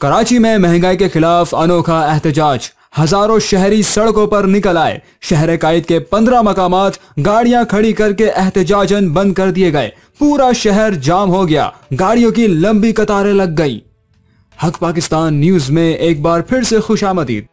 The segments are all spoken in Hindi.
कराची में महंगाई के खिलाफ अनोखा एहतजाज हजारों शहरी सड़कों पर निकल आए शहर कायद के पंद्रह मकाम गाड़ियां खड़ी करके एहतजाजन बंद कर दिए गए पूरा शहर जाम हो गया गाड़ियों की लंबी कतारें लग गई हक पाकिस्तान न्यूज में एक बार फिर से खुश आमदीद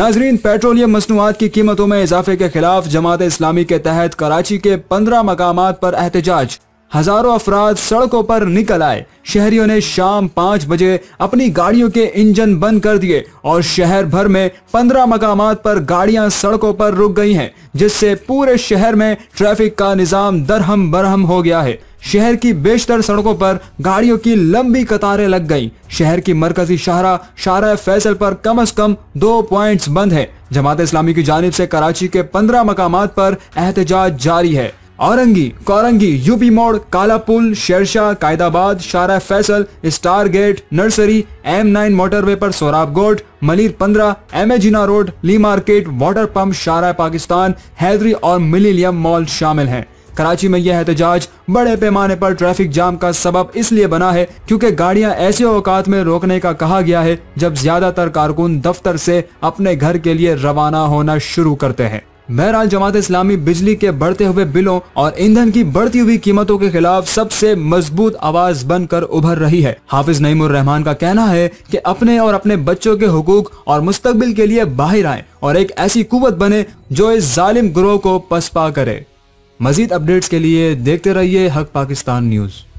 नाजरीन पेट्रोलियम मसनूआत की कीमतों में इजाफे के खिलाफ जमात इस्लामी के तहत कराची के पंद्रह मकाम पर एहतजाज हजारों अफराद सड़कों पर निकल आए शहरियों ने शाम पाँच बजे अपनी गाड़ियों के इंजन बंद कर दिए और शहर भर में पंद्रह मकाम पर गाड़ियां सड़कों पर रुक गई हैं जिससे पूरे शहर में ट्रैफिक का निज़ाम दरहम बरहम हो गया है शहर की बेशतर सड़कों पर गाड़ियों की लंबी कतारें लग गई शहर की मरकजी शाहरा शारा फैसल पर कम अज कम दो पॉइंट्स बंद है जमात इस्लामी की जानब से कराची के पंद्रह मकाम पर एहतजाज जारी है औरंगी कोरंगी यूपी मोड़ काला पुल Shershah Quaidabad Shahrah Faisal star gate nursery M nine motorway पर गोट मलिर पंद्रह एमेजिना road Lea market water pump Shahrah Pakistan Hydari और मिलीनियम मॉल शामिल हैं कराची में यह एहतजाज बड़े पैमाने पर ट्रैफिक जाम का सबब इसलिए बना है क्योंकि गाड़ियां ऐसे औकात में रोकने का कहा गया है जब ज्यादातर कारकुन दफ्तर से अपने घर के लिए रवाना होना शुरू करते हैं बहरहाल जमात इस्लामी बिजली के बढ़ते हुए बिलों और ईंधन की बढ़ती हुई कीमतों के खिलाफ सबसे मजबूत आवाज बनकर उभर रही है हाफिज नईमुर रहमान का कहना है कि अपने और अपने बच्चों के हकूक और मुस्तबिल के लिए बाहर आए और एक ऐसी कुवत बने जो इस जालिम ग्रोह को पसपा करे मजीद अपडेट्स के लिए देखते रहिए हक पाकिस्तान न्यूज़